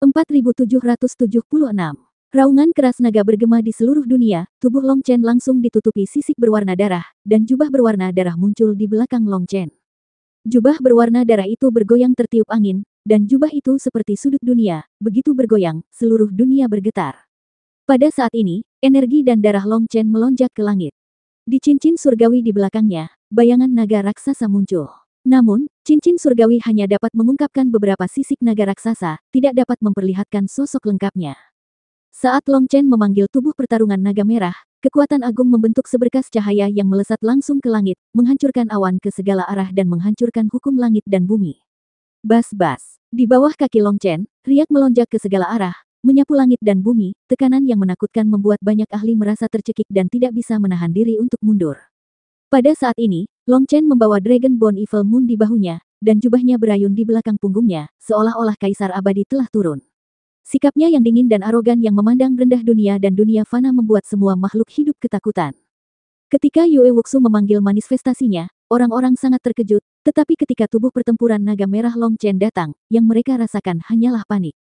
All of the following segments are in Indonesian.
4776. Raungan keras naga bergema di seluruh dunia, tubuh Long Chen langsung ditutupi sisik berwarna darah, dan jubah berwarna darah muncul di belakang Long Chen. Jubah berwarna darah itu bergoyang tertiup angin, dan jubah itu seperti sudut dunia, begitu bergoyang, seluruh dunia bergetar. Pada saat ini, energi dan darah Long Chen melonjak ke langit. Di cincin surgawi di belakangnya, bayangan naga raksasa muncul. Namun, cincin surgawi hanya dapat mengungkapkan beberapa sisik naga raksasa, tidak dapat memperlihatkan sosok lengkapnya. Saat Long Chen memanggil tubuh pertarungan naga merah, kekuatan agung membentuk seberkas cahaya yang melesat langsung ke langit, menghancurkan awan ke segala arah dan menghancurkan hukum langit dan bumi. Bas-bas, di bawah kaki Long Chen, riak melonjak ke segala arah, menyapu langit dan bumi, tekanan yang menakutkan membuat banyak ahli merasa tercekik dan tidak bisa menahan diri untuk mundur. Pada saat ini, Long Chen membawa Dragon Bone Evil Moon di bahunya, dan jubahnya berayun di belakang punggungnya, seolah-olah kaisar abadi telah turun. Sikapnya yang dingin dan arogan yang memandang rendah dunia dan dunia fana membuat semua makhluk hidup ketakutan. Ketika Yue Wuxu memanggil manifestasinya, orang-orang sangat terkejut, tetapi ketika tubuh pertempuran naga merah Long Chen datang, yang mereka rasakan hanyalah panik.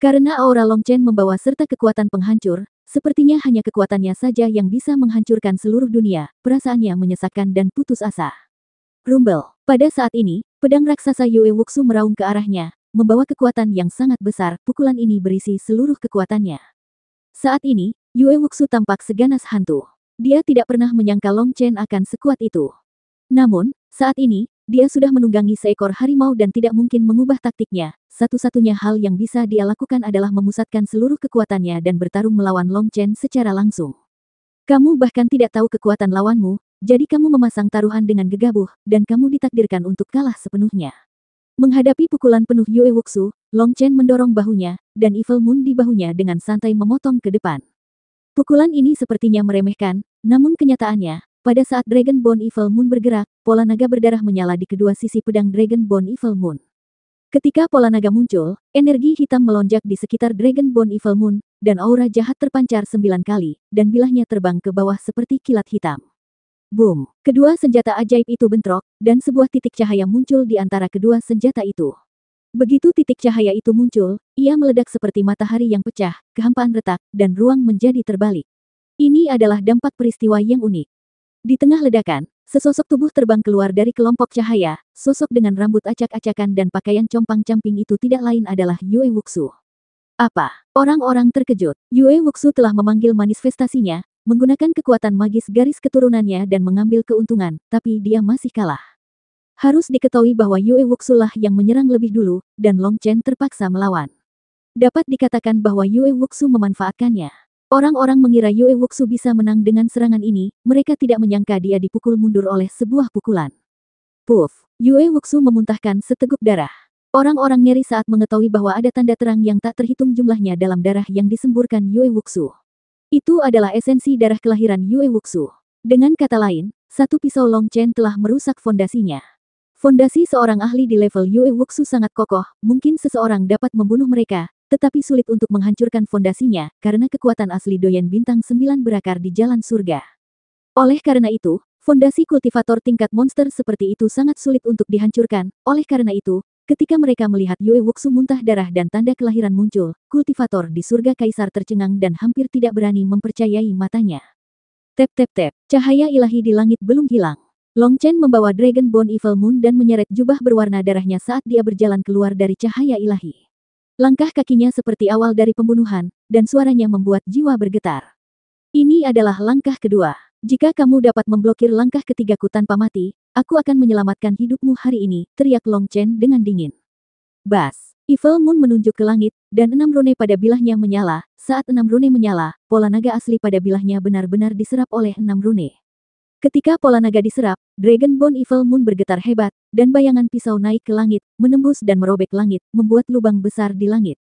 Karena aura Long Chen membawa serta kekuatan penghancur, Sepertinya hanya kekuatannya saja yang bisa menghancurkan seluruh dunia, perasaannya menyesakkan dan putus asa. Rumble. Pada saat ini, pedang raksasa Yue Wuxu meraung ke arahnya, membawa kekuatan yang sangat besar, pukulan ini berisi seluruh kekuatannya. Saat ini, Yue Wuxu tampak seganas hantu. Dia tidak pernah menyangka Long Chen akan sekuat itu. Namun, saat ini, dia sudah menunggangi seekor harimau dan tidak mungkin mengubah taktiknya. Satu-satunya hal yang bisa dia lakukan adalah memusatkan seluruh kekuatannya dan bertarung melawan Long Chen secara langsung. Kamu bahkan tidak tahu kekuatan lawanmu, jadi kamu memasang taruhan dengan gegabah, dan kamu ditakdirkan untuk kalah sepenuhnya. Menghadapi pukulan penuh Yue Wuxu, Long Chen mendorong bahunya, dan Evil Moon di bahunya dengan santai memotong ke depan. Pukulan ini sepertinya meremehkan, namun kenyataannya, pada saat Dragon Bone Evil Moon bergerak, pola naga berdarah menyala di kedua sisi pedang Dragon Bone Evil Moon. Ketika pola naga muncul, energi hitam melonjak di sekitar Dragon Bone Evil Moon, dan aura jahat terpancar sembilan kali, dan bilahnya terbang ke bawah seperti kilat hitam. Boom! Kedua senjata ajaib itu bentrok, dan sebuah titik cahaya muncul di antara kedua senjata itu. Begitu titik cahaya itu muncul, ia meledak seperti matahari yang pecah, kehampaan retak, dan ruang menjadi terbalik. Ini adalah dampak peristiwa yang unik. Di tengah ledakan, sesosok tubuh terbang keluar dari kelompok cahaya, sosok dengan rambut acak-acakan dan pakaian compang-camping itu tidak lain adalah Yue Wuxu. Apa? Orang-orang terkejut. Yue Wuxu telah memanggil manifestasinya, menggunakan kekuatan magis garis keturunannya dan mengambil keuntungan, tapi dia masih kalah. Harus diketahui bahwa Yue Wuxu lah yang menyerang lebih dulu, dan Long Chen terpaksa melawan. Dapat dikatakan bahwa Yue Wuxu memanfaatkannya. Orang-orang mengira Yue Wuxu bisa menang dengan serangan ini, mereka tidak menyangka dia dipukul mundur oleh sebuah pukulan. Puff, Yue Wuxu memuntahkan seteguk darah. Orang-orang ngeri saat mengetahui bahwa ada tanda terang yang tak terhitung jumlahnya dalam darah yang disemburkan Yue Wuxu. Itu adalah esensi darah kelahiran Yue Wuxu. Dengan kata lain, satu pisau Long Chen telah merusak fondasinya. Fondasi seorang ahli di level Yue Wuxu sangat kokoh, mungkin seseorang dapat membunuh mereka, tetapi sulit untuk menghancurkan fondasinya, karena kekuatan asli doyan bintang 9 berakar di jalan surga. Oleh karena itu, fondasi kultivator tingkat monster seperti itu sangat sulit untuk dihancurkan, oleh karena itu, Ketika mereka melihat Yue Wuxu muntah darah dan tanda kelahiran muncul, kultivator di surga kaisar tercengang dan hampir tidak berani mempercayai matanya. Tep-tep-tep, cahaya ilahi di langit belum hilang. Long Chen membawa Dragon Bone Evil Moon dan menyeret jubah berwarna darahnya saat dia berjalan keluar dari cahaya ilahi. Langkah kakinya seperti awal dari pembunuhan, dan suaranya membuat jiwa bergetar. Ini adalah langkah kedua. Jika kamu dapat memblokir langkah ketigaku tanpa mati, aku akan menyelamatkan hidupmu hari ini, teriak Long Chen dengan dingin. Bas, Evil Moon menunjuk ke langit, dan enam rune pada bilahnya menyala. Saat enam rune menyala, pola naga asli pada bilahnya benar-benar diserap oleh enam rune. Ketika pola naga diserap, Dragon Bone Evil Moon bergetar hebat, dan bayangan pisau naik ke langit, menembus dan merobek langit, membuat lubang besar di langit.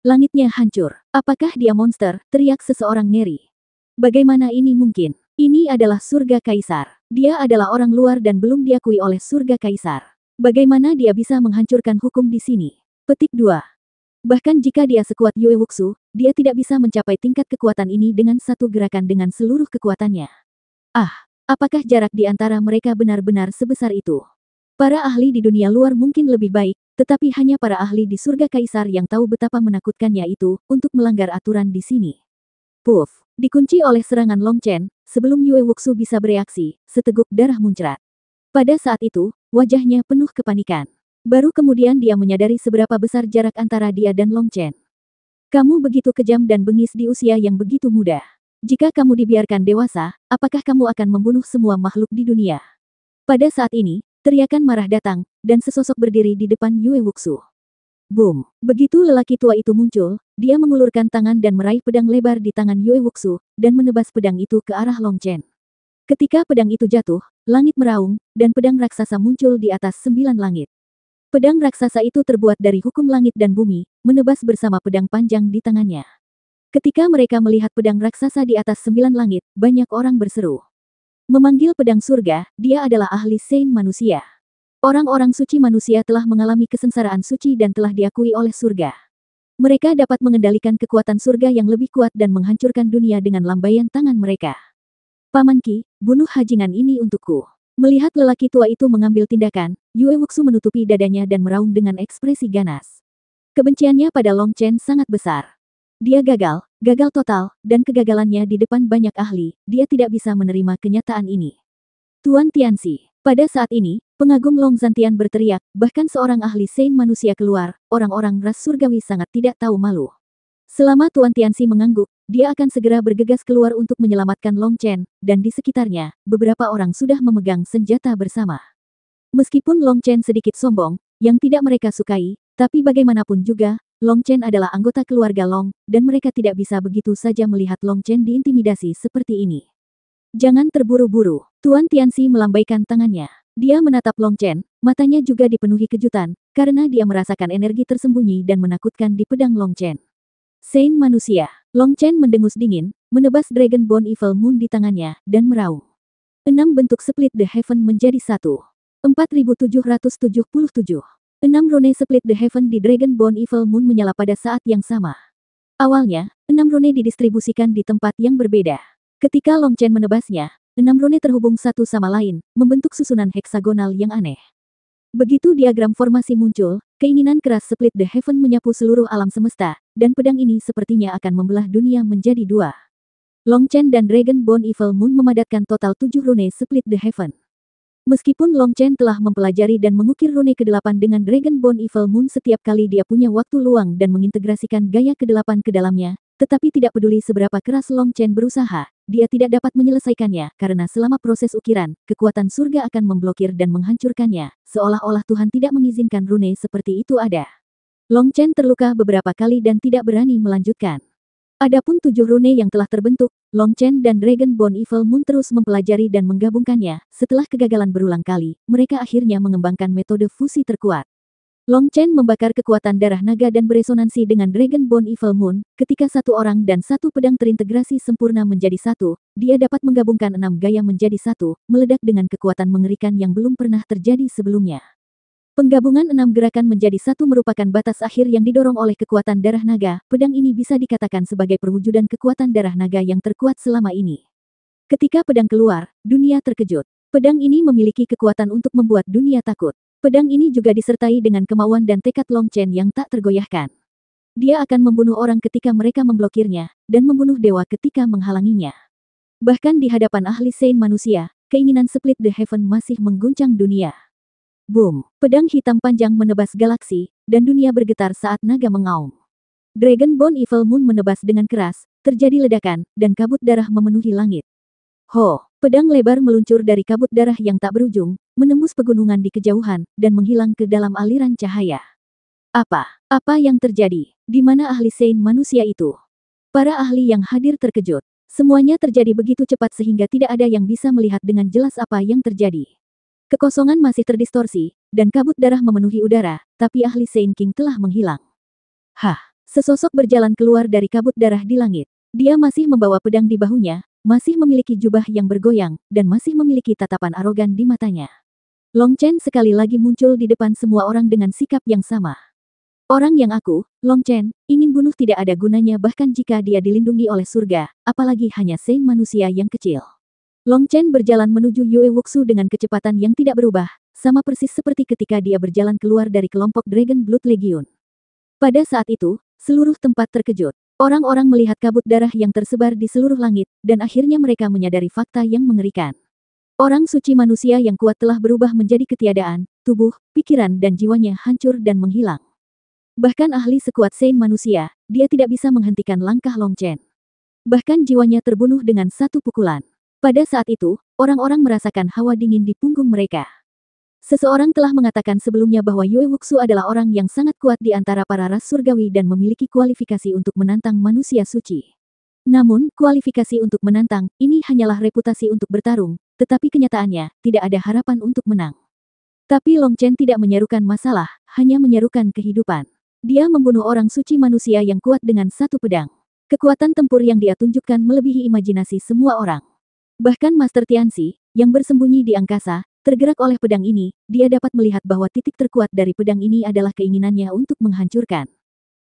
Langitnya hancur. Apakah dia monster? Teriak seseorang ngeri. Bagaimana ini mungkin? Ini adalah surga kaisar. Dia adalah orang luar dan belum diakui oleh surga kaisar. Bagaimana dia bisa menghancurkan hukum di sini? Petik 2. Bahkan jika dia sekuat Yue Wuxu, dia tidak bisa mencapai tingkat kekuatan ini dengan satu gerakan dengan seluruh kekuatannya. Ah, Apakah jarak di antara mereka benar-benar sebesar itu? Para ahli di dunia luar mungkin lebih baik, tetapi hanya para ahli di surga kaisar yang tahu betapa menakutkannya itu untuk melanggar aturan di sini. Puff, dikunci oleh serangan Long Chen, sebelum Yue Wuxu bisa bereaksi, seteguk darah muncrat. Pada saat itu, wajahnya penuh kepanikan. Baru kemudian dia menyadari seberapa besar jarak antara dia dan Long Chen. Kamu begitu kejam dan bengis di usia yang begitu muda. Jika kamu dibiarkan dewasa, apakah kamu akan membunuh semua makhluk di dunia? Pada saat ini, teriakan marah datang, dan sesosok berdiri di depan Yue Wuxu. Boom! Begitu lelaki tua itu muncul, dia mengulurkan tangan dan meraih pedang lebar di tangan Yue Wuxu, dan menebas pedang itu ke arah Long Chen. Ketika pedang itu jatuh, langit meraung, dan pedang raksasa muncul di atas sembilan langit. Pedang raksasa itu terbuat dari hukum langit dan bumi, menebas bersama pedang panjang di tangannya. Ketika mereka melihat pedang raksasa di atas sembilan langit, banyak orang berseru. Memanggil pedang surga, dia adalah ahli saint manusia. Orang-orang suci manusia telah mengalami kesengsaraan suci dan telah diakui oleh surga. Mereka dapat mengendalikan kekuatan surga yang lebih kuat dan menghancurkan dunia dengan lambaian tangan mereka. Paman Ki, bunuh hajingan ini untukku. Melihat lelaki tua itu mengambil tindakan, Yue Wuxu menutupi dadanya dan meraung dengan ekspresi ganas. Kebenciannya pada Long Chen sangat besar. Dia gagal, gagal total, dan kegagalannya di depan banyak ahli, dia tidak bisa menerima kenyataan ini. Tuan Tianxi, pada saat ini, pengagum Long Zantian berteriak, bahkan seorang ahli Saint manusia keluar, orang-orang ras surgawi sangat tidak tahu malu. Selama Tuan Tianxi mengangguk, dia akan segera bergegas keluar untuk menyelamatkan Long Chen, dan di sekitarnya, beberapa orang sudah memegang senjata bersama. Meskipun Long Chen sedikit sombong, yang tidak mereka sukai, tapi bagaimanapun juga, Long Chen adalah anggota keluarga Long, dan mereka tidak bisa begitu saja melihat Long Chen diintimidasi seperti ini. Jangan terburu-buru, Tuan Tianxi melambaikan tangannya. Dia menatap Long Chen, matanya juga dipenuhi kejutan, karena dia merasakan energi tersembunyi dan menakutkan di pedang Long Chen. Sein manusia, Long Chen mendengus dingin, menebas Dragon Bone Evil Moon di tangannya, dan meraung. Enam bentuk split the heaven menjadi satu. 4777 Enam Rune Split the Heaven di Dragonborn Evil Moon menyala pada saat yang sama. Awalnya, enam Rune didistribusikan di tempat yang berbeda. Ketika Long Chen menebasnya, enam Rune terhubung satu sama lain, membentuk susunan heksagonal yang aneh. Begitu diagram formasi muncul, keinginan keras Split the Heaven menyapu seluruh alam semesta, dan pedang ini sepertinya akan membelah dunia menjadi dua. Long Chen dan Dragonborn Evil Moon memadatkan total tujuh Rune Split the Heaven. Meskipun Long Chen telah mempelajari dan mengukir rune ke-8 dengan Dragon Bone Evil Moon setiap kali dia punya waktu luang dan mengintegrasikan gaya ke-8 ke dalamnya, tetapi tidak peduli seberapa keras Long Chen berusaha, dia tidak dapat menyelesaikannya karena selama proses ukiran, kekuatan surga akan memblokir dan menghancurkannya, seolah-olah Tuhan tidak mengizinkan rune seperti itu ada. Long Chen terluka beberapa kali dan tidak berani melanjutkan. Adapun tujuh rune yang telah terbentuk, Long Chen dan Dragon Bone Evil Moon terus mempelajari dan menggabungkannya. Setelah kegagalan berulang kali, mereka akhirnya mengembangkan metode fusi terkuat. Long Chen membakar kekuatan darah naga dan beresonansi dengan Dragon Bone Evil Moon. Ketika satu orang dan satu pedang terintegrasi sempurna menjadi satu, dia dapat menggabungkan enam gaya menjadi satu, meledak dengan kekuatan mengerikan yang belum pernah terjadi sebelumnya. Penggabungan enam gerakan menjadi satu merupakan batas akhir yang didorong oleh kekuatan darah naga. Pedang ini bisa dikatakan sebagai perwujudan kekuatan darah naga yang terkuat selama ini. Ketika pedang keluar, dunia terkejut. Pedang ini memiliki kekuatan untuk membuat dunia takut. Pedang ini juga disertai dengan kemauan dan tekad Long Chen yang tak tergoyahkan. Dia akan membunuh orang ketika mereka memblokirnya, dan membunuh dewa ketika menghalanginya. Bahkan di hadapan ahli Sein manusia, keinginan split the heaven masih mengguncang dunia. Boom! Pedang hitam panjang menebas galaksi, dan dunia bergetar saat naga mengaum. Dragon Bone Evil Moon menebas dengan keras, terjadi ledakan, dan kabut darah memenuhi langit. Ho! Pedang lebar meluncur dari kabut darah yang tak berujung, menembus pegunungan di kejauhan, dan menghilang ke dalam aliran cahaya. Apa? Apa yang terjadi? Di mana ahli Sein manusia itu? Para ahli yang hadir terkejut. Semuanya terjadi begitu cepat sehingga tidak ada yang bisa melihat dengan jelas apa yang terjadi. Kekosongan masih terdistorsi, dan kabut darah memenuhi udara, tapi ahli Saint King telah menghilang. Hah, sesosok berjalan keluar dari kabut darah di langit. Dia masih membawa pedang di bahunya, masih memiliki jubah yang bergoyang, dan masih memiliki tatapan arogan di matanya. Long Chen sekali lagi muncul di depan semua orang dengan sikap yang sama. Orang yang aku, Long Chen, ingin bunuh tidak ada gunanya bahkan jika dia dilindungi oleh surga, apalagi hanya Saint manusia yang kecil. Long Chen berjalan menuju Yue Wuxu dengan kecepatan yang tidak berubah, sama persis seperti ketika dia berjalan keluar dari kelompok Dragon Blood Legion. Pada saat itu, seluruh tempat terkejut. Orang-orang melihat kabut darah yang tersebar di seluruh langit, dan akhirnya mereka menyadari fakta yang mengerikan. Orang suci manusia yang kuat telah berubah menjadi ketiadaan, tubuh, pikiran dan jiwanya hancur dan menghilang. Bahkan ahli sekuat Sein manusia, dia tidak bisa menghentikan langkah Long Chen. Bahkan jiwanya terbunuh dengan satu pukulan. Pada saat itu, orang-orang merasakan hawa dingin di punggung mereka. Seseorang telah mengatakan sebelumnya bahwa Yue Wuxu adalah orang yang sangat kuat di antara para ras surgawi dan memiliki kualifikasi untuk menantang manusia suci. Namun, kualifikasi untuk menantang, ini hanyalah reputasi untuk bertarung, tetapi kenyataannya, tidak ada harapan untuk menang. Tapi Long Chen tidak menyerukan masalah, hanya menyerukan kehidupan. Dia membunuh orang suci manusia yang kuat dengan satu pedang. Kekuatan tempur yang dia tunjukkan melebihi imajinasi semua orang. Bahkan Master Tianxi, yang bersembunyi di angkasa, tergerak oleh pedang ini, dia dapat melihat bahwa titik terkuat dari pedang ini adalah keinginannya untuk menghancurkan.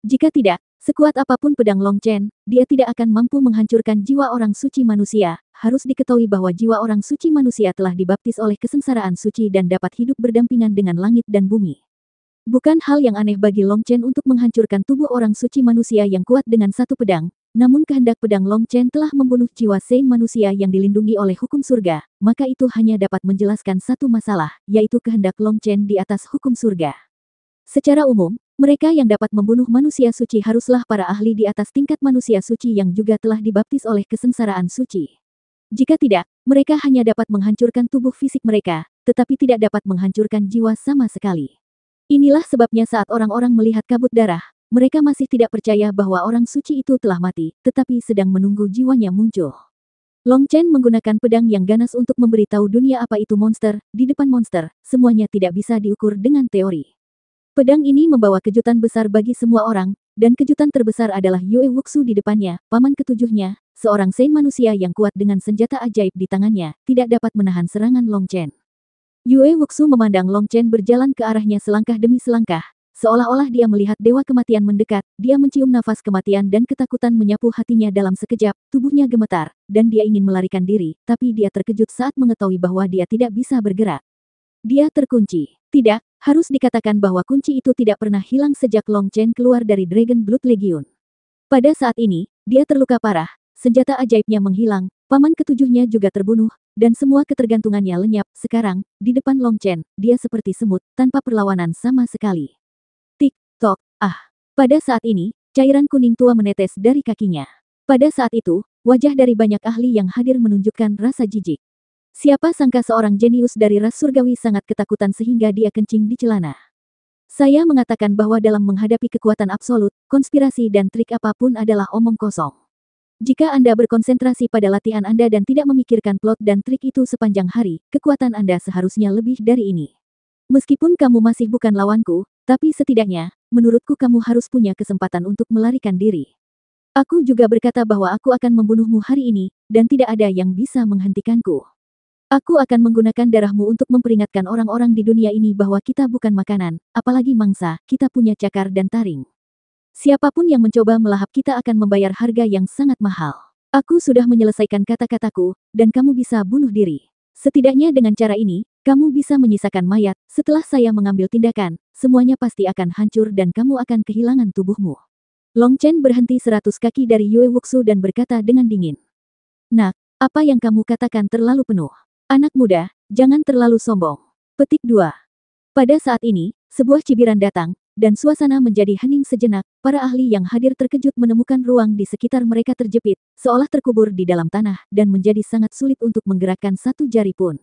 Jika tidak, Sekuat apapun pedang Long Chen, dia tidak akan mampu menghancurkan jiwa orang suci manusia. Harus diketahui bahwa jiwa orang suci manusia telah dibaptis oleh kesengsaraan suci dan dapat hidup berdampingan dengan langit dan bumi. Bukan hal yang aneh bagi Long Chen untuk menghancurkan tubuh orang suci manusia yang kuat dengan satu pedang, namun kehendak pedang Long Chen telah membunuh jiwa Sein manusia yang dilindungi oleh hukum surga, maka itu hanya dapat menjelaskan satu masalah, yaitu kehendak Long Chen di atas hukum surga. Secara umum, mereka yang dapat membunuh manusia suci haruslah para ahli di atas tingkat manusia suci yang juga telah dibaptis oleh kesengsaraan suci. Jika tidak, mereka hanya dapat menghancurkan tubuh fisik mereka, tetapi tidak dapat menghancurkan jiwa sama sekali. Inilah sebabnya saat orang-orang melihat kabut darah, mereka masih tidak percaya bahwa orang suci itu telah mati, tetapi sedang menunggu jiwanya muncul. Long Chen menggunakan pedang yang ganas untuk memberitahu dunia apa itu monster, di depan monster, semuanya tidak bisa diukur dengan teori. Pedang ini membawa kejutan besar bagi semua orang, dan kejutan terbesar adalah Yue Wuxu di depannya, paman ketujuhnya, seorang sein manusia yang kuat dengan senjata ajaib di tangannya, tidak dapat menahan serangan Long Chen. Yue Wuxu memandang Long Chen berjalan ke arahnya selangkah demi selangkah, Seolah-olah dia melihat dewa kematian mendekat, dia mencium nafas kematian dan ketakutan menyapu hatinya dalam sekejap, tubuhnya gemetar, dan dia ingin melarikan diri, tapi dia terkejut saat mengetahui bahwa dia tidak bisa bergerak. Dia terkunci. Tidak, harus dikatakan bahwa kunci itu tidak pernah hilang sejak Long Chen keluar dari Dragon Blood Legion. Pada saat ini, dia terluka parah, senjata ajaibnya menghilang, paman ketujuhnya juga terbunuh, dan semua ketergantungannya lenyap. Sekarang, di depan Long Chen, dia seperti semut, tanpa perlawanan sama sekali. Ah! Pada saat ini, cairan kuning tua menetes dari kakinya. Pada saat itu, wajah dari banyak ahli yang hadir menunjukkan rasa jijik. Siapa sangka seorang jenius dari ras surgawi sangat ketakutan sehingga dia kencing di celana. Saya mengatakan bahwa dalam menghadapi kekuatan absolut, konspirasi dan trik apapun adalah omong kosong. Jika Anda berkonsentrasi pada latihan Anda dan tidak memikirkan plot dan trik itu sepanjang hari, kekuatan Anda seharusnya lebih dari ini. Meskipun kamu masih bukan lawanku, tapi setidaknya, menurutku kamu harus punya kesempatan untuk melarikan diri. Aku juga berkata bahwa aku akan membunuhmu hari ini, dan tidak ada yang bisa menghentikanku. Aku akan menggunakan darahmu untuk memperingatkan orang-orang di dunia ini bahwa kita bukan makanan, apalagi mangsa, kita punya cakar dan taring. Siapapun yang mencoba melahap kita akan membayar harga yang sangat mahal. Aku sudah menyelesaikan kata-kataku, dan kamu bisa bunuh diri. Setidaknya dengan cara ini, kamu bisa menyisakan mayat, setelah saya mengambil tindakan, semuanya pasti akan hancur dan kamu akan kehilangan tubuhmu. Long Chen berhenti seratus kaki dari Yue Wuxu dan berkata dengan dingin. Nak, apa yang kamu katakan terlalu penuh. Anak muda, jangan terlalu sombong. Petik 2. Pada saat ini, sebuah cibiran datang, dan suasana menjadi hening sejenak, para ahli yang hadir terkejut menemukan ruang di sekitar mereka terjepit, seolah terkubur di dalam tanah, dan menjadi sangat sulit untuk menggerakkan satu jari pun.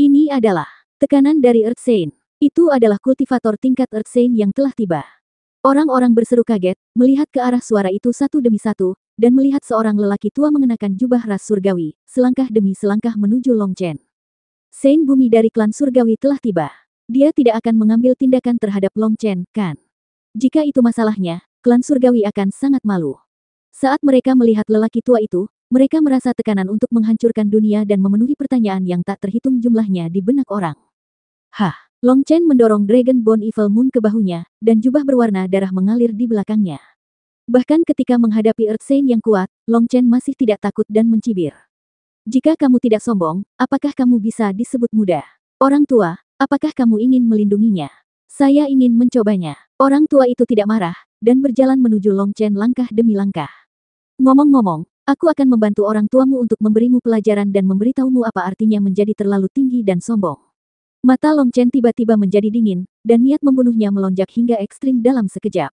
Ini adalah tekanan dari Earth Saint. Itu adalah kultivator tingkat Earth Saint yang telah tiba. Orang-orang berseru kaget, melihat ke arah suara itu satu demi satu, dan melihat seorang lelaki tua mengenakan jubah ras surgawi, selangkah demi selangkah menuju Long Chen. Saint bumi dari klan surgawi telah tiba. Dia tidak akan mengambil tindakan terhadap Long Chen, kan? Jika itu masalahnya, klan surgawi akan sangat malu. Saat mereka melihat lelaki tua itu, mereka merasa tekanan untuk menghancurkan dunia dan memenuhi pertanyaan yang tak terhitung jumlahnya di benak orang. Hah? Long Chen mendorong Dragon Bone Evil Moon ke bahunya, dan jubah berwarna darah mengalir di belakangnya. Bahkan ketika menghadapi Earth Saint yang kuat, Long Chen masih tidak takut dan mencibir. Jika kamu tidak sombong, apakah kamu bisa disebut muda? Orang tua, apakah kamu ingin melindunginya? Saya ingin mencobanya. Orang tua itu tidak marah, dan berjalan menuju Long Chen langkah demi langkah. Ngomong-ngomong, aku akan membantu orang tuamu untuk memberimu pelajaran dan memberitahumu apa artinya menjadi terlalu tinggi dan sombong. Mata Long Chen tiba-tiba menjadi dingin, dan niat membunuhnya melonjak hingga ekstrim dalam sekejap.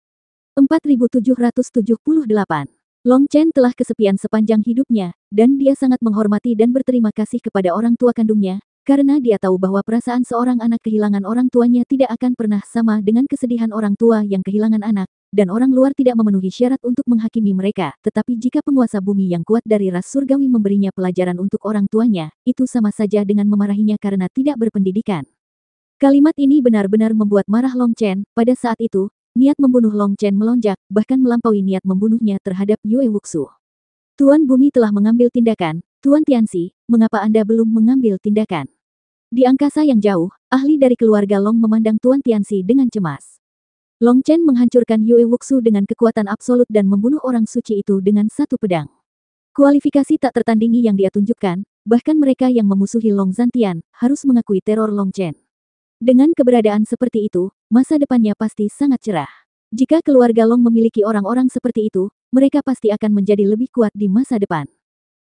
4778 Long Chen telah kesepian sepanjang hidupnya, dan dia sangat menghormati dan berterima kasih kepada orang tua kandungnya, karena dia tahu bahwa perasaan seorang anak kehilangan orang tuanya tidak akan pernah sama dengan kesedihan orang tua yang kehilangan anak, dan orang luar tidak memenuhi syarat untuk menghakimi mereka, tetapi jika penguasa bumi yang kuat dari ras surgawi memberinya pelajaran untuk orang tuanya, itu sama saja dengan memarahinya karena tidak berpendidikan. Kalimat ini benar-benar membuat marah Long Chen, pada saat itu, niat membunuh Long Chen melonjak, bahkan melampaui niat membunuhnya terhadap Yue Wuxu. Tuan Bumi telah mengambil tindakan, Tuan Tianxi, mengapa Anda belum mengambil tindakan? Di angkasa yang jauh, ahli dari keluarga Long memandang Tuan Tianxi dengan cemas. Long Chen menghancurkan Yue Wuxu dengan kekuatan absolut dan membunuh orang suci itu dengan satu pedang. Kualifikasi tak tertandingi yang dia tunjukkan, bahkan mereka yang memusuhi Long Zantian, harus mengakui teror Long Chen. Dengan keberadaan seperti itu, masa depannya pasti sangat cerah. Jika keluarga Long memiliki orang-orang seperti itu, mereka pasti akan menjadi lebih kuat di masa depan.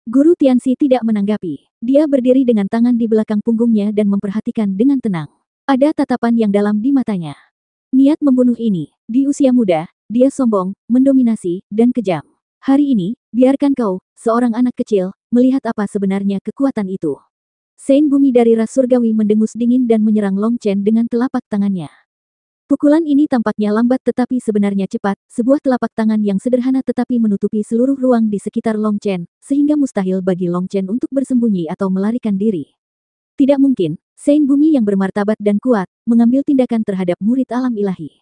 Guru Tianxi tidak menanggapi. Dia berdiri dengan tangan di belakang punggungnya dan memperhatikan dengan tenang. Ada tatapan yang dalam di matanya. Niat membunuh ini, di usia muda, dia sombong, mendominasi, dan kejam. Hari ini, biarkan kau, seorang anak kecil, melihat apa sebenarnya kekuatan itu. Sein Bumi dari ras surgawi mendengus dingin dan menyerang Long Chen dengan telapak tangannya. Pukulan ini tampaknya lambat tetapi sebenarnya cepat, sebuah telapak tangan yang sederhana tetapi menutupi seluruh ruang di sekitar Long Chen, sehingga mustahil bagi Long Chen untuk bersembunyi atau melarikan diri. Tidak mungkin, Sein Bumi yang bermartabat dan kuat, mengambil tindakan terhadap murid alam ilahi.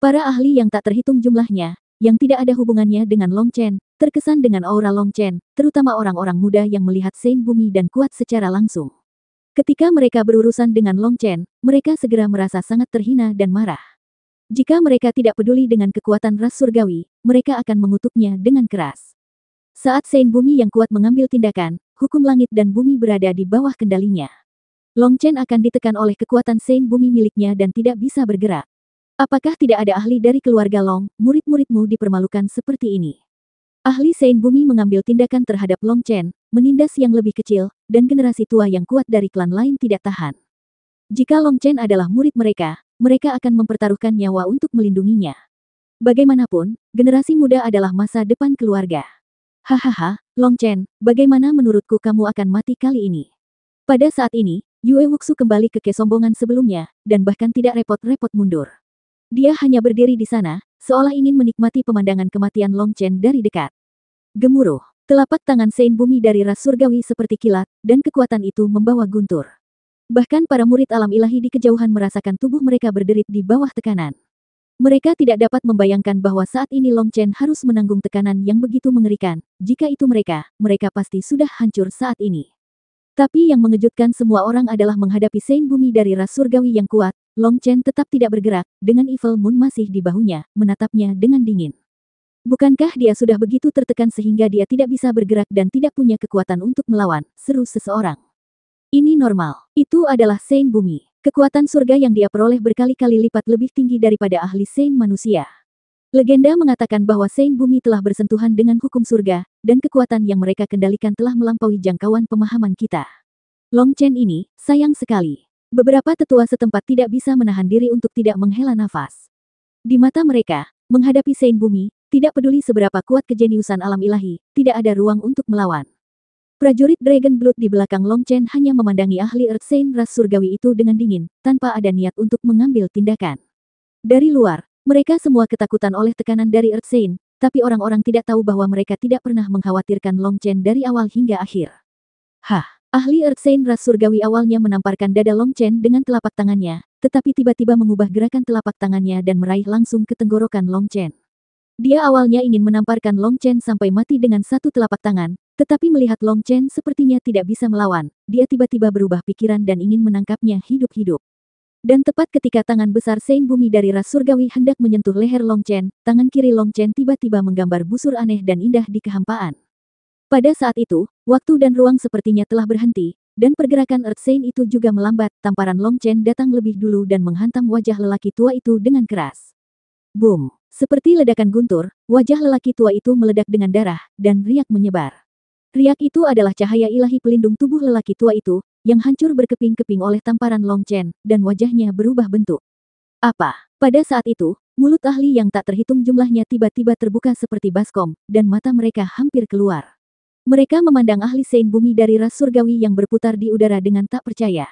Para ahli yang tak terhitung jumlahnya, yang tidak ada hubungannya dengan Long Chen, terkesan dengan aura Long Chen, terutama orang-orang muda yang melihat Sein Bumi dan kuat secara langsung. Ketika mereka berurusan dengan Long Chen, mereka segera merasa sangat terhina dan marah. Jika mereka tidak peduli dengan kekuatan ras surgawi, mereka akan mengutuknya dengan keras. Saat Sein Bumi yang kuat mengambil tindakan, hukum langit dan bumi berada di bawah kendalinya. Long Chen akan ditekan oleh kekuatan Sein Bumi miliknya dan tidak bisa bergerak. Apakah tidak ada ahli dari keluarga Long, murid-muridmu dipermalukan seperti ini? Ahli Sein Bumi mengambil tindakan terhadap Long Chen, menindas yang lebih kecil, dan generasi tua yang kuat dari klan lain tidak tahan. Jika Long Chen adalah murid mereka, mereka akan mempertaruhkan nyawa untuk melindunginya. Bagaimanapun, generasi muda adalah masa depan keluarga. Hahaha, Long Chen, bagaimana menurutku kamu akan mati kali ini? Pada saat ini, Yue Wuxu kembali ke kesombongan sebelumnya, dan bahkan tidak repot-repot mundur. Dia hanya berdiri di sana, seolah ingin menikmati pemandangan kematian Long Chen dari dekat. Gemuruh, telapak tangan Sein Bumi dari ras surgawi seperti kilat, dan kekuatan itu membawa guntur. Bahkan para murid alam ilahi di kejauhan merasakan tubuh mereka berderit di bawah tekanan. Mereka tidak dapat membayangkan bahwa saat ini Long Chen harus menanggung tekanan yang begitu mengerikan. Jika itu mereka, mereka pasti sudah hancur saat ini. Tapi yang mengejutkan semua orang adalah menghadapi Saint Bumi dari ras surgawi yang kuat, Long Chen tetap tidak bergerak, dengan Evil Moon masih di bahunya, menatapnya dengan dingin. Bukankah dia sudah begitu tertekan sehingga dia tidak bisa bergerak dan tidak punya kekuatan untuk melawan, seru seseorang. Ini normal. Itu adalah Saint Bumi. Kekuatan surga yang dia peroleh berkali-kali lipat lebih tinggi daripada ahli Saint manusia. Legenda mengatakan bahwa Saint Bumi telah bersentuhan dengan hukum surga, dan kekuatan yang mereka kendalikan telah melampaui jangkauan pemahaman kita. Long Chen ini, sayang sekali. Beberapa tetua setempat tidak bisa menahan diri untuk tidak menghela nafas. Di mata mereka, menghadapi Saint Bumi, tidak peduli seberapa kuat kejeniusan alam ilahi, tidak ada ruang untuk melawan. Prajurit Dragon Blood di belakang Long Chen hanya memandangi ahli Earth Saint ras surgawi itu dengan dingin, tanpa ada niat untuk mengambil tindakan. Dari luar, mereka semua ketakutan oleh tekanan dari Ertsein, tapi orang-orang tidak tahu bahwa mereka tidak pernah mengkhawatirkan Long Chen dari awal hingga akhir. Hah, ahli Ertsein ras surgawi awalnya menamparkan dada Long Chen dengan telapak tangannya, tetapi tiba-tiba mengubah gerakan telapak tangannya dan meraih langsung ke tenggorokan Long Chen. Dia awalnya ingin menamparkan Long Chen sampai mati dengan satu telapak tangan, tetapi melihat Long Chen sepertinya tidak bisa melawan, dia tiba-tiba berubah pikiran dan ingin menangkapnya hidup-hidup. Dan tepat ketika tangan besar Sein Bumi dari ras surgawi hendak menyentuh leher Long Chen, tangan kiri Long Chen tiba-tiba menggambar busur aneh dan indah di kehampaan. Pada saat itu, waktu dan ruang sepertinya telah berhenti, dan pergerakan Earth Sein itu juga melambat, tamparan Long Chen datang lebih dulu dan menghantam wajah lelaki tua itu dengan keras. Boom! Seperti ledakan guntur, wajah lelaki tua itu meledak dengan darah, dan riak menyebar. Riak itu adalah cahaya ilahi pelindung tubuh lelaki tua itu, yang hancur berkeping-keping oleh tamparan Long Chen, dan wajahnya berubah bentuk. Apa? Pada saat itu, mulut ahli yang tak terhitung jumlahnya tiba-tiba terbuka seperti baskom, dan mata mereka hampir keluar. Mereka memandang ahli Sein Bumi dari ras surgawi yang berputar di udara dengan tak percaya.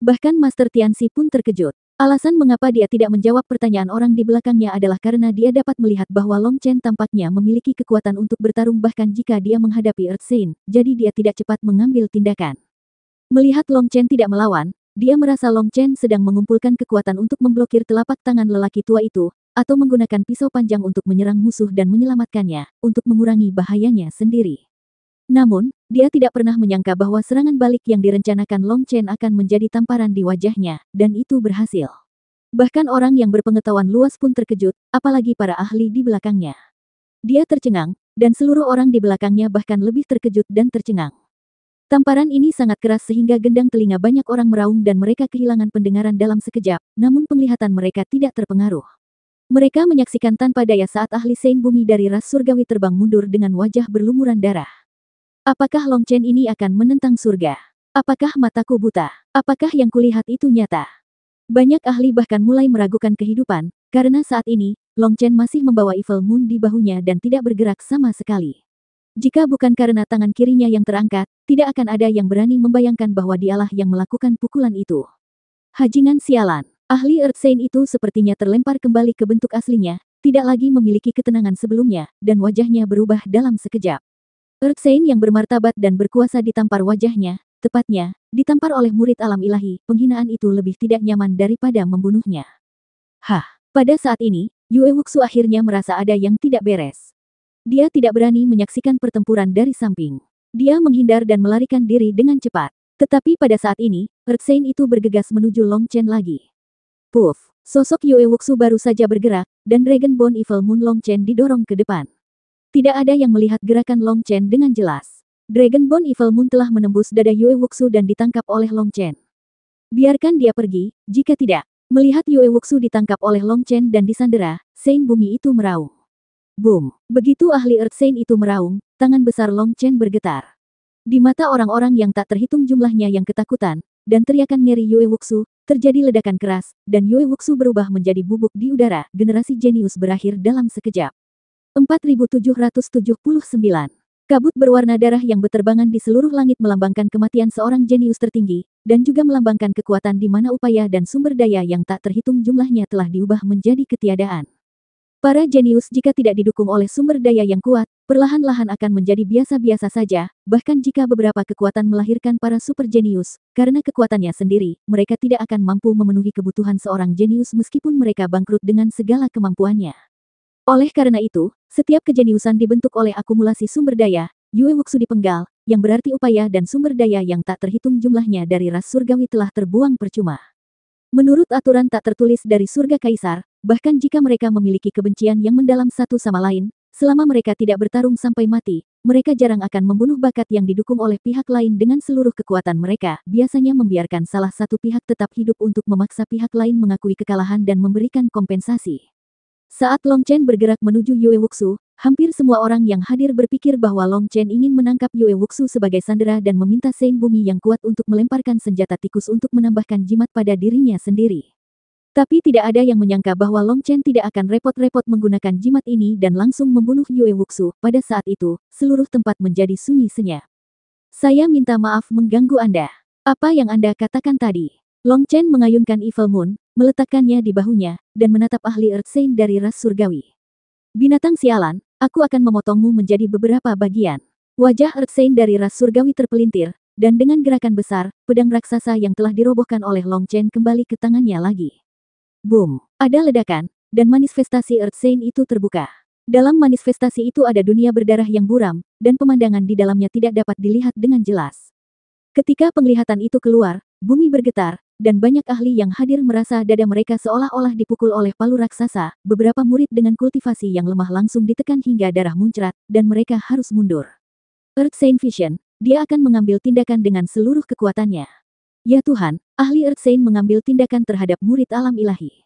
Bahkan Master Tianxi pun terkejut. Alasan mengapa dia tidak menjawab pertanyaan orang di belakangnya adalah karena dia dapat melihat bahwa Long Chen tampaknya memiliki kekuatan untuk bertarung bahkan jika dia menghadapi Earth Saint, jadi dia tidak cepat mengambil tindakan. Melihat Long Chen tidak melawan, dia merasa Long Chen sedang mengumpulkan kekuatan untuk memblokir telapak tangan lelaki tua itu, atau menggunakan pisau panjang untuk menyerang musuh dan menyelamatkannya, untuk mengurangi bahayanya sendiri. Namun, dia tidak pernah menyangka bahwa serangan balik yang direncanakan Long Chen akan menjadi tamparan di wajahnya, dan itu berhasil. Bahkan orang yang berpengetahuan luas pun terkejut, apalagi para ahli di belakangnya. Dia tercengang, dan seluruh orang di belakangnya bahkan lebih terkejut dan tercengang. Tamparan ini sangat keras sehingga gendang telinga banyak orang meraung dan mereka kehilangan pendengaran dalam sekejap, namun penglihatan mereka tidak terpengaruh. Mereka menyaksikan tanpa daya saat ahli Sein Bumi dari ras surgawi terbang mundur dengan wajah berlumuran darah. Apakah Long Chen ini akan menentang surga? Apakah mataku buta? Apakah yang kulihat itu nyata? Banyak ahli bahkan mulai meragukan kehidupan, karena saat ini, Long Chen masih membawa Evil Moon di bahunya dan tidak bergerak sama sekali. Jika bukan karena tangan kirinya yang terangkat, tidak akan ada yang berani membayangkan bahwa dialah yang melakukan pukulan itu. Hajingan sialan, ahli Earth Saint itu sepertinya terlempar kembali ke bentuk aslinya, tidak lagi memiliki ketenangan sebelumnya, dan wajahnya berubah dalam sekejap. Earth Saint yang bermartabat dan berkuasa ditampar wajahnya, tepatnya, ditampar oleh murid alam ilahi, penghinaan itu lebih tidak nyaman daripada membunuhnya. Hah, pada saat ini, Yue Wuxu akhirnya merasa ada yang tidak beres. Dia tidak berani menyaksikan pertempuran dari samping. Dia menghindar dan melarikan diri dengan cepat. Tetapi pada saat ini, Erksein itu bergegas menuju Long Chen lagi. Puff, sosok Yue Wuxu baru saja bergerak, dan Dragon Bone Evil Moon Long Chen didorong ke depan. Tidak ada yang melihat gerakan Long Chen dengan jelas. Dragon Bone Evil Moon telah menembus dada Yue Wuxu dan ditangkap oleh Long Chen. Biarkan dia pergi, jika tidak. Melihat Yue Wuxu ditangkap oleh Long Chen dan disandera, Sein Bumi itu meraung. Boom! Begitu ahli Earth Saint itu meraung, tangan besar Long Chen bergetar. Di mata orang-orang yang tak terhitung jumlahnya yang ketakutan, dan teriakan Neri Yue Wuxu, terjadi ledakan keras, dan Yue Wuxu berubah menjadi bubuk di udara. Generasi jenius berakhir dalam sekejap. 4779 Kabut berwarna darah yang beterbangan di seluruh langit melambangkan kematian seorang jenius tertinggi, dan juga melambangkan kekuatan di mana upaya dan sumber daya yang tak terhitung jumlahnya telah diubah menjadi ketiadaan. Para jenius jika tidak didukung oleh sumber daya yang kuat, perlahan-lahan akan menjadi biasa-biasa saja, bahkan jika beberapa kekuatan melahirkan para super jenius, karena kekuatannya sendiri, mereka tidak akan mampu memenuhi kebutuhan seorang jenius meskipun mereka bangkrut dengan segala kemampuannya. Oleh karena itu, setiap kejeniusan dibentuk oleh akumulasi sumber daya, Yue Wuxu dipenggal, yang berarti upaya dan sumber daya yang tak terhitung jumlahnya dari ras surgawi telah terbuang percuma. Menurut aturan tak tertulis dari surga kaisar, Bahkan jika mereka memiliki kebencian yang mendalam satu sama lain, selama mereka tidak bertarung sampai mati, mereka jarang akan membunuh bakat yang didukung oleh pihak lain dengan seluruh kekuatan mereka, biasanya membiarkan salah satu pihak tetap hidup untuk memaksa pihak lain mengakui kekalahan dan memberikan kompensasi. Saat Long Chen bergerak menuju Yue Wuxu, hampir semua orang yang hadir berpikir bahwa Long Chen ingin menangkap Yue Wuxu sebagai sandera dan meminta Sein Bumi yang kuat untuk melemparkan senjata tikus untuk menambahkan jimat pada dirinya sendiri. Tapi tidak ada yang menyangka bahwa Long Chen tidak akan repot-repot menggunakan jimat ini dan langsung membunuh Yue Wuxu. Pada saat itu, seluruh tempat menjadi sunyi senyap. Saya minta maaf mengganggu Anda. Apa yang Anda katakan tadi? Long Chen mengayunkan Evil Moon, meletakkannya di bahunya, dan menatap ahli Earth Saint dari ras surgawi. Binatang sialan, aku akan memotongmu menjadi beberapa bagian. Wajah Earth Saint dari ras surgawi terpelintir, dan dengan gerakan besar, pedang raksasa yang telah dirobohkan oleh Long Chen kembali ke tangannya lagi. Boom! Ada ledakan, dan manifestasi Earth Saint itu terbuka. Dalam manifestasi itu ada dunia berdarah yang buram, dan pemandangan di dalamnya tidak dapat dilihat dengan jelas. Ketika penglihatan itu keluar, bumi bergetar, dan banyak ahli yang hadir merasa dada mereka seolah-olah dipukul oleh palu raksasa, beberapa murid dengan kultivasi yang lemah langsung ditekan hingga darah muncrat, dan mereka harus mundur. Earth Saint Vision, dia akan mengambil tindakan dengan seluruh kekuatannya. Ya Tuhan, ahli Earth Saint mengambil tindakan terhadap murid alam ilahi.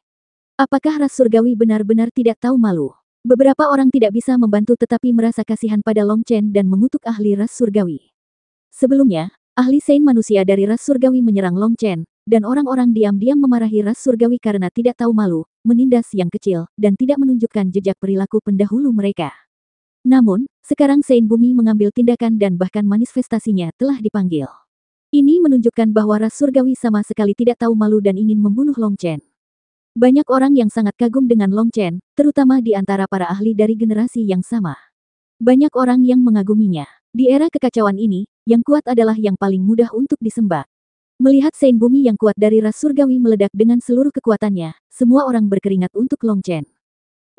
Apakah ras surgawi benar-benar tidak tahu malu? Beberapa orang tidak bisa membantu tetapi merasa kasihan pada Long Chen dan mengutuk ahli ras surgawi. Sebelumnya, ahli Saint manusia dari ras surgawi menyerang Long Chen, dan orang-orang diam-diam memarahi ras surgawi karena tidak tahu malu, menindas yang kecil, dan tidak menunjukkan jejak perilaku pendahulu mereka. Namun, sekarang Saint Bumi mengambil tindakan dan bahkan manifestasinya telah dipanggil. Ini menunjukkan bahwa ras surgawi sama sekali tidak tahu malu dan ingin membunuh Long Chen. Banyak orang yang sangat kagum dengan Long Chen, terutama di antara para ahli dari generasi yang sama. Banyak orang yang mengaguminya. Di era kekacauan ini, yang kuat adalah yang paling mudah untuk disembah. Melihat Sein Bumi yang kuat dari ras surgawi meledak dengan seluruh kekuatannya, semua orang berkeringat untuk Long Chen.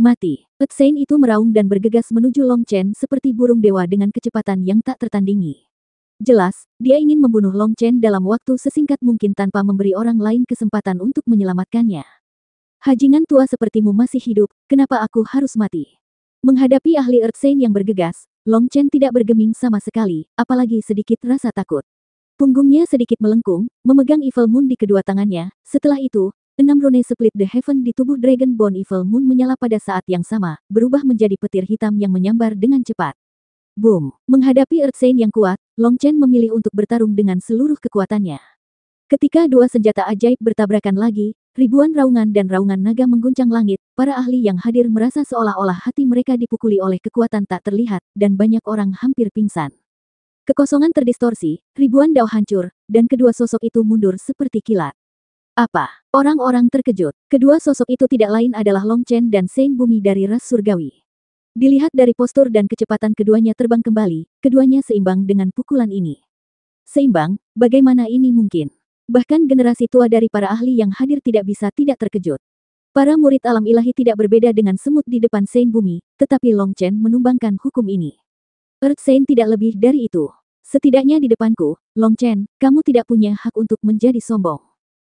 Mati. Pet Sein itu meraung dan bergegas menuju Long Chen seperti burung dewa dengan kecepatan yang tak tertandingi. Jelas, dia ingin membunuh Long Chen dalam waktu sesingkat mungkin tanpa memberi orang lain kesempatan untuk menyelamatkannya. Hajingan tua sepertimu masih hidup, kenapa aku harus mati? Menghadapi ahli Earth yang bergegas, Long Chen tidak bergeming sama sekali, apalagi sedikit rasa takut. Punggungnya sedikit melengkung, memegang Evil Moon di kedua tangannya. Setelah itu, enam Rune Split the Heaven di tubuh Dragonborn Evil Moon menyala pada saat yang sama, berubah menjadi petir hitam yang menyambar dengan cepat. Boom! Menghadapi Earth yang kuat, Long Chen memilih untuk bertarung dengan seluruh kekuatannya. Ketika dua senjata ajaib bertabrakan lagi, ribuan raungan dan raungan naga mengguncang langit, para ahli yang hadir merasa seolah-olah hati mereka dipukuli oleh kekuatan tak terlihat, dan banyak orang hampir pingsan. Kekosongan terdistorsi, ribuan dao hancur, dan kedua sosok itu mundur seperti kilat. Apa? Orang-orang terkejut. Kedua sosok itu tidak lain adalah Long Chen dan Saint Bumi dari Ras Surgawi. Dilihat dari postur dan kecepatan keduanya terbang kembali, keduanya seimbang dengan pukulan ini. Seimbang, bagaimana ini mungkin? Bahkan generasi tua dari para ahli yang hadir tidak bisa tidak terkejut. Para murid alam ilahi tidak berbeda dengan semut di depan Sein Bumi, tetapi Long Chen menumbangkan hukum ini. Earth Sein tidak lebih dari itu. Setidaknya di depanku, Long Chen, kamu tidak punya hak untuk menjadi sombong.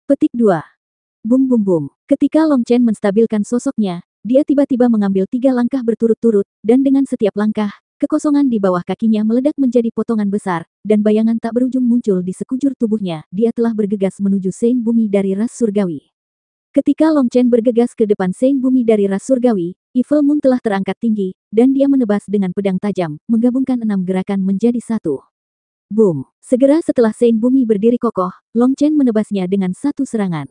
Petik 2. Bum bum bum. Ketika Long Chen menstabilkan sosoknya, dia tiba-tiba mengambil tiga langkah berturut-turut, dan dengan setiap langkah, Kekosongan di bawah kakinya meledak menjadi potongan besar, dan bayangan tak berujung muncul di sekujur tubuhnya. Dia telah bergegas menuju Sein Bumi dari ras surgawi. Ketika Long Chen bergegas ke depan Sein Bumi dari ras surgawi, Evil Moon telah terangkat tinggi, dan dia menebas dengan pedang tajam, menggabungkan enam gerakan menjadi satu. Boom! Segera setelah Sein Bumi berdiri kokoh, Long Chen menebasnya dengan satu serangan.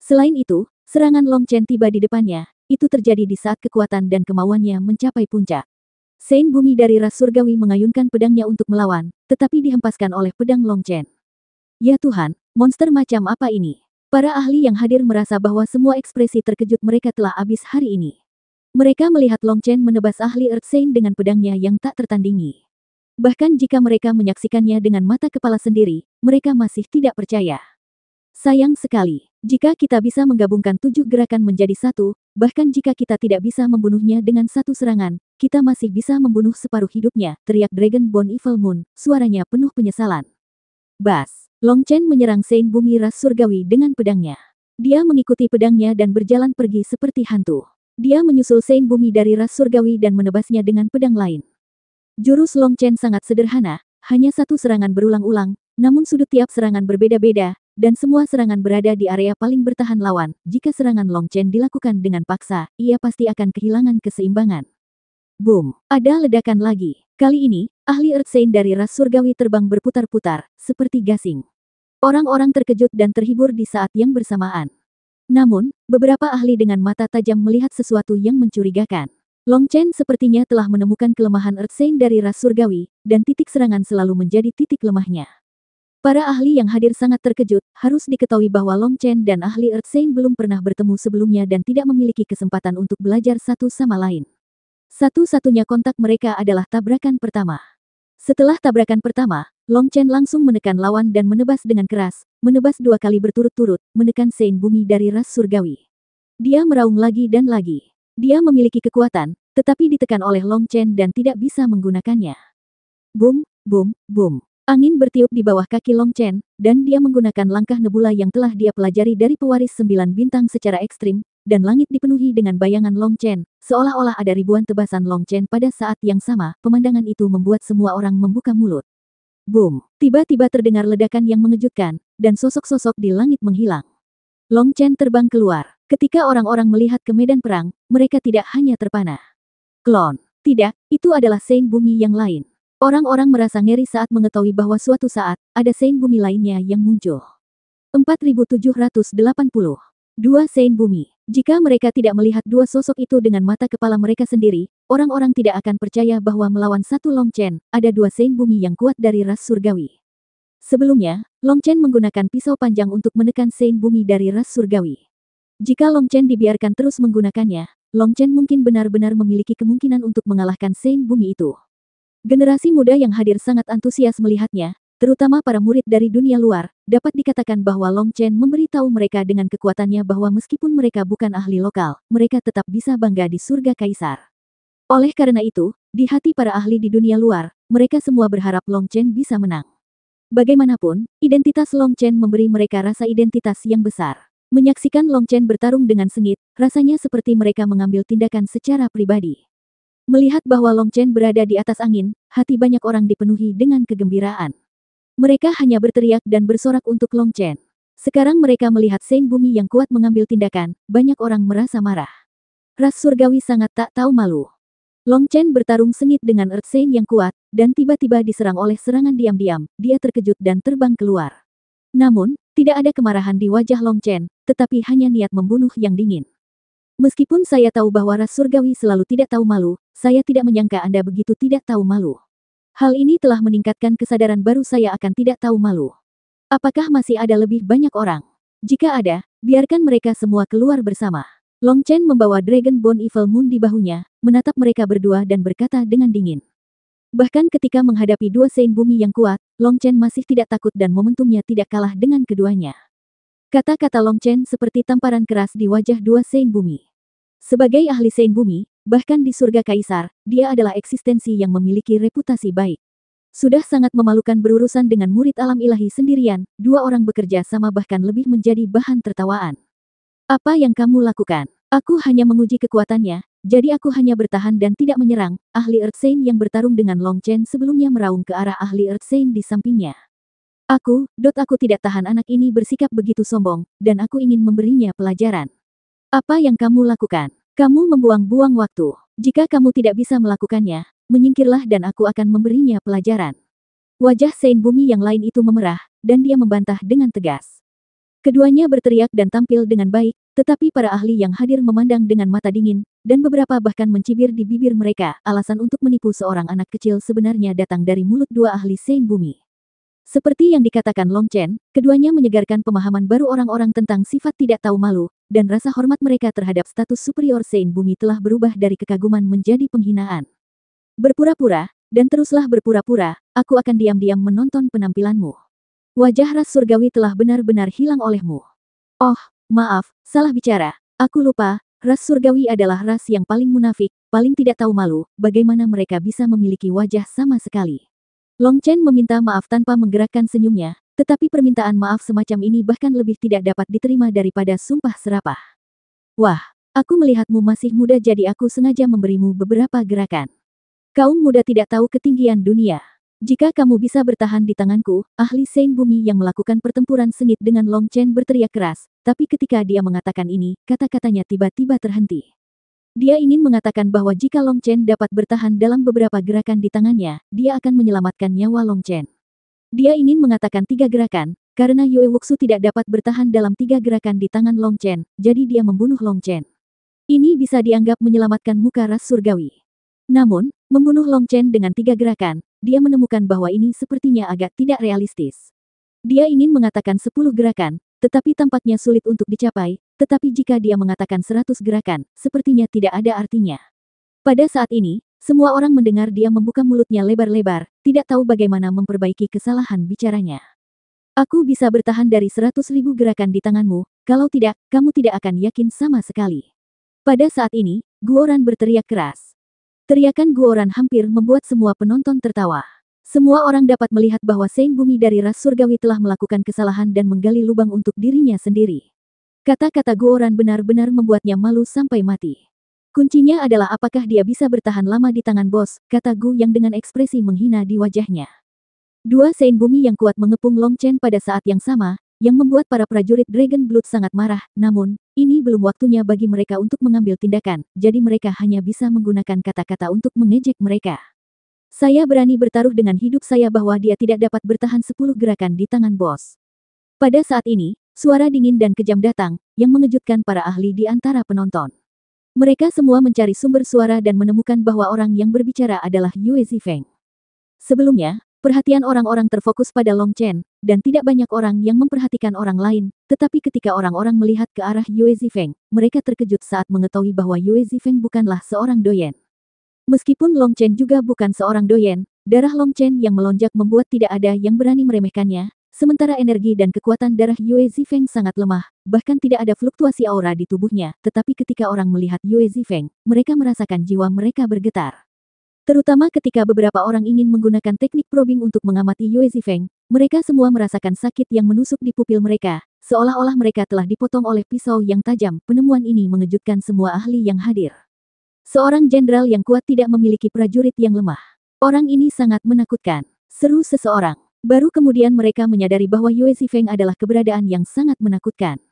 Selain itu, serangan Long Chen tiba di depannya, itu terjadi di saat kekuatan dan kemauannya mencapai puncak. Sein Bumi dari ras surgawi mengayunkan pedangnya untuk melawan, tetapi dihempaskan oleh pedang Long Chen. Ya Tuhan, monster macam apa ini? Para ahli yang hadir merasa bahwa semua ekspresi terkejut mereka telah habis hari ini. Mereka melihat Long Chen menebas ahli Earth Saint dengan pedangnya yang tak tertandingi. Bahkan jika mereka menyaksikannya dengan mata kepala sendiri, mereka masih tidak percaya. Sayang sekali, jika kita bisa menggabungkan tujuh gerakan menjadi satu, Bahkan jika kita tidak bisa membunuhnya dengan satu serangan, kita masih bisa membunuh separuh hidupnya, teriak Dragonborn Evil Moon, suaranya penuh penyesalan. Bas, Long Chen menyerang Saint Bumi Ras Surgawi dengan pedangnya. Dia mengikuti pedangnya dan berjalan pergi seperti hantu. Dia menyusul Saint Bumi dari Ras Surgawi dan menebasnya dengan pedang lain. Jurus Long Chen sangat sederhana, hanya satu serangan berulang-ulang, namun sudut tiap serangan berbeda-beda, dan semua serangan berada di area paling bertahan lawan. Jika serangan Long Chen dilakukan dengan paksa, ia pasti akan kehilangan keseimbangan. Boom! Ada ledakan lagi. Kali ini, ahli Earth Saint dari ras surgawi terbang berputar-putar, seperti gasing. Orang-orang terkejut dan terhibur di saat yang bersamaan. Namun, beberapa ahli dengan mata tajam melihat sesuatu yang mencurigakan. Long Chen sepertinya telah menemukan kelemahan Earth Saint dari ras surgawi, dan titik serangan selalu menjadi titik lemahnya. Para ahli yang hadir sangat terkejut, harus diketahui bahwa Long Chen dan ahli Earth Saint belum pernah bertemu sebelumnya dan tidak memiliki kesempatan untuk belajar satu sama lain. Satu-satunya kontak mereka adalah tabrakan pertama. Setelah tabrakan pertama, Long Chen langsung menekan lawan dan menebas dengan keras, menebas dua kali berturut-turut, menekan Saint Bumi dari ras surgawi. Dia meraung lagi dan lagi. Dia memiliki kekuatan, tetapi ditekan oleh Long Chen dan tidak bisa menggunakannya. Boom, boom, boom. Angin bertiup di bawah kaki Long Chen, dan dia menggunakan langkah nebula yang telah dia pelajari dari pewaris sembilan bintang secara ekstrim, dan langit dipenuhi dengan bayangan Long Chen, seolah-olah ada ribuan tebasan Long Chen pada saat yang sama, pemandangan itu membuat semua orang membuka mulut. Boom! Tiba-tiba terdengar ledakan yang mengejutkan, dan sosok-sosok di langit menghilang. Long Chen terbang keluar. Ketika orang-orang melihat ke medan perang, mereka tidak hanya terpana. Klon. Tidak, itu adalah Saint Bumi yang lain. Orang-orang merasa ngeri saat mengetahui bahwa suatu saat, ada Sein Bumi lainnya yang muncul. 4780. Dua Sein Bumi. Jika mereka tidak melihat dua sosok itu dengan mata kepala mereka sendiri, orang-orang tidak akan percaya bahwa melawan satu Long Chen ada dua Sein Bumi yang kuat dari ras surgawi. Sebelumnya, Long Chen menggunakan pisau panjang untuk menekan Sein Bumi dari ras surgawi. Jika Long Chen dibiarkan terus menggunakannya, Long Chen mungkin benar-benar memiliki kemungkinan untuk mengalahkan Sein Bumi itu. Generasi muda yang hadir sangat antusias melihatnya, terutama para murid dari dunia luar, dapat dikatakan bahwa Long Chen memberitahu mereka dengan kekuatannya bahwa meskipun mereka bukan ahli lokal, mereka tetap bisa bangga di surga kaisar. Oleh karena itu, di hati para ahli di dunia luar, mereka semua berharap Long Chen bisa menang. Bagaimanapun, identitas Long Chen memberi mereka rasa identitas yang besar. Menyaksikan Long Chen bertarung dengan sengit, rasanya seperti mereka mengambil tindakan secara pribadi. Melihat bahwa Long Chen berada di atas angin, hati banyak orang dipenuhi dengan kegembiraan. Mereka hanya berteriak dan bersorak untuk Long Chen. Sekarang mereka melihat Sein Bumi yang kuat mengambil tindakan, banyak orang merasa marah. Ras surgawi sangat tak tahu malu. Long Chen bertarung sengit dengan Earth Sein yang kuat, dan tiba-tiba diserang oleh serangan diam-diam, dia terkejut dan terbang keluar. Namun, tidak ada kemarahan di wajah Long Chen, tetapi hanya niat membunuh yang dingin. Meskipun saya tahu bahwa ras surgawi selalu tidak tahu malu, saya tidak menyangka Anda begitu tidak tahu malu. Hal ini telah meningkatkan kesadaran baru saya akan tidak tahu malu. Apakah masih ada lebih banyak orang? Jika ada, biarkan mereka semua keluar bersama. Long Chen membawa Dragon Bone Evil Moon di bahunya, menatap mereka berdua dan berkata dengan dingin. Bahkan ketika menghadapi dua sein bumi yang kuat, Long Chen masih tidak takut dan momentumnya tidak kalah dengan keduanya. Kata-kata Long Chen seperti tamparan keras di wajah dua sein bumi. Sebagai ahli sein bumi, Bahkan di surga kaisar, dia adalah eksistensi yang memiliki reputasi baik. Sudah sangat memalukan berurusan dengan murid alam ilahi sendirian, dua orang bekerja sama bahkan lebih menjadi bahan tertawaan. Apa yang kamu lakukan? Aku hanya menguji kekuatannya, jadi aku hanya bertahan dan tidak menyerang, ahli Earth Saint yang bertarung dengan Long Chen sebelumnya meraung ke arah ahli Earth Saint di sampingnya. Aku, dot aku tidak tahan anak ini bersikap begitu sombong, dan aku ingin memberinya pelajaran. Apa yang kamu lakukan? Kamu membuang-buang waktu. Jika kamu tidak bisa melakukannya, menyingkirlah dan aku akan memberinya pelajaran. Wajah Sein Bumi yang lain itu memerah, dan dia membantah dengan tegas. Keduanya berteriak dan tampil dengan baik, tetapi para ahli yang hadir memandang dengan mata dingin, dan beberapa bahkan mencibir di bibir mereka. Alasan untuk menipu seorang anak kecil sebenarnya datang dari mulut dua ahli Sein Bumi. Seperti yang dikatakan Long Chen, keduanya menyegarkan pemahaman baru orang-orang tentang sifat tidak tahu malu, dan rasa hormat mereka terhadap status superior Saint Bumi telah berubah dari kekaguman menjadi penghinaan. Berpura-pura, dan teruslah berpura-pura, aku akan diam-diam menonton penampilanmu. Wajah ras surgawi telah benar-benar hilang olehmu. Oh, maaf, salah bicara. Aku lupa, ras surgawi adalah ras yang paling munafik, paling tidak tahu malu, bagaimana mereka bisa memiliki wajah sama sekali. Long Chen meminta maaf tanpa menggerakkan senyumnya, tetapi permintaan maaf semacam ini bahkan lebih tidak dapat diterima daripada sumpah serapah. Wah, aku melihatmu masih muda jadi aku sengaja memberimu beberapa gerakan. Kaum muda tidak tahu ketinggian dunia. Jika kamu bisa bertahan di tanganku, ahli Saint Bumi yang melakukan pertempuran sengit dengan Long Chen berteriak keras, tapi ketika dia mengatakan ini, kata-katanya tiba-tiba terhenti. Dia ingin mengatakan bahwa jika Long Chen dapat bertahan dalam beberapa gerakan di tangannya, dia akan menyelamatkan nyawa Long Chen. Dia ingin mengatakan tiga gerakan, karena Yue Wuxu tidak dapat bertahan dalam tiga gerakan di tangan Long Chen, jadi dia membunuh Long Chen. Ini bisa dianggap menyelamatkan muka ras surgawi. Namun, membunuh Long Chen dengan tiga gerakan, dia menemukan bahwa ini sepertinya agak tidak realistis. Dia ingin mengatakan sepuluh gerakan, tetapi tampaknya sulit untuk dicapai, tetapi jika dia mengatakan seratus gerakan, sepertinya tidak ada artinya. Pada saat ini, semua orang mendengar dia membuka mulutnya lebar-lebar, tidak tahu bagaimana memperbaiki kesalahan bicaranya. Aku bisa bertahan dari seratus ribu gerakan di tanganmu, kalau tidak, kamu tidak akan yakin sama sekali. Pada saat ini, Guoran berteriak keras. Teriakan Guoran hampir membuat semua penonton tertawa. Semua orang dapat melihat bahwa Saint Bumi dari ras surgawi telah melakukan kesalahan dan menggali lubang untuk dirinya sendiri. Kata-kata Guoran benar-benar membuatnya malu sampai mati. Kuncinya adalah apakah dia bisa bertahan lama di tangan bos, kata Gu yang dengan ekspresi menghina di wajahnya. Dua sein bumi yang kuat mengepung Long Chen pada saat yang sama, yang membuat para prajurit Dragon Blood sangat marah, namun, ini belum waktunya bagi mereka untuk mengambil tindakan, jadi mereka hanya bisa menggunakan kata-kata untuk mengejek mereka. Saya berani bertaruh dengan hidup saya bahwa dia tidak dapat bertahan sepuluh gerakan di tangan bos. Pada saat ini, suara dingin dan kejam datang, yang mengejutkan para ahli di antara penonton. Mereka semua mencari sumber suara dan menemukan bahwa orang yang berbicara adalah Yue Zifeng. Sebelumnya, perhatian orang-orang terfokus pada Long Chen, dan tidak banyak orang yang memperhatikan orang lain, tetapi ketika orang-orang melihat ke arah Yue Zifeng, mereka terkejut saat mengetahui bahwa Yue Zifeng bukanlah seorang doyen. Meskipun Long Chen juga bukan seorang doyen, darah Long Chen yang melonjak membuat tidak ada yang berani meremehkannya, Sementara energi dan kekuatan darah Yue Zifeng sangat lemah, bahkan tidak ada fluktuasi aura di tubuhnya, tetapi ketika orang melihat Yue Zifeng, mereka merasakan jiwa mereka bergetar. Terutama ketika beberapa orang ingin menggunakan teknik probing untuk mengamati Yue Zifeng, mereka semua merasakan sakit yang menusuk di pupil mereka, seolah-olah mereka telah dipotong oleh pisau yang tajam. Penemuan ini mengejutkan semua ahli yang hadir. Seorang jenderal yang kuat tidak memiliki prajurit yang lemah. Orang ini sangat menakutkan. Seru seseorang. Baru kemudian mereka menyadari bahwa Yue Zifeng adalah keberadaan yang sangat menakutkan.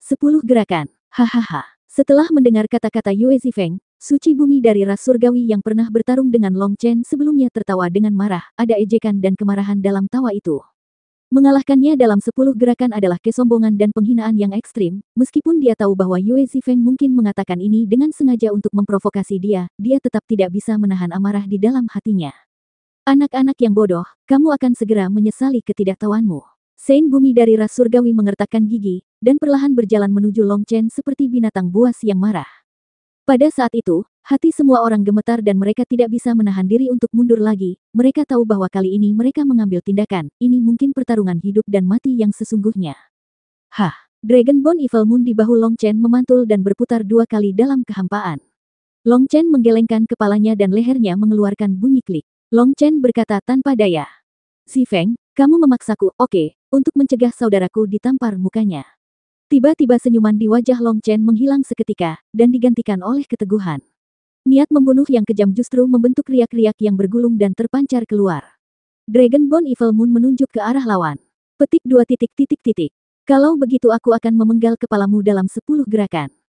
Sepuluh gerakan. Hahaha. Setelah mendengar kata-kata Yue Zifeng, suci bumi dari ras surgawi yang pernah bertarung dengan Long Chen sebelumnya tertawa dengan marah, ada ejekan dan kemarahan dalam tawa itu. Mengalahkannya dalam sepuluh gerakan adalah kesombongan dan penghinaan yang ekstrim, meskipun dia tahu bahwa Yue Zifeng mungkin mengatakan ini dengan sengaja untuk memprovokasi dia, dia tetap tidak bisa menahan amarah di dalam hatinya. Anak-anak yang bodoh, kamu akan segera menyesali ketidaktahuanmu. Sein Bumi dari ras surgawi mengertakkan gigi, dan perlahan berjalan menuju Long Chen seperti binatang buas yang marah. Pada saat itu, hati semua orang gemetar dan mereka tidak bisa menahan diri untuk mundur lagi. Mereka tahu bahwa kali ini mereka mengambil tindakan, ini mungkin pertarungan hidup dan mati yang sesungguhnya. Hah, Dragon Dragonborn Evil Moon di bahu Long Chen memantul dan berputar dua kali dalam kehampaan. Long Chen menggelengkan kepalanya dan lehernya mengeluarkan bunyi klik. Long Chen berkata tanpa daya. Si Feng, kamu memaksaku, oke, okay, untuk mencegah saudaraku ditampar mukanya. Tiba-tiba senyuman di wajah Long Chen menghilang seketika, dan digantikan oleh keteguhan. Niat membunuh yang kejam justru membentuk riak-riak yang bergulung dan terpancar keluar. Dragon Bone Evil Moon menunjuk ke arah lawan. Petik dua titik titik titik. Kalau begitu aku akan memenggal kepalamu dalam sepuluh gerakan.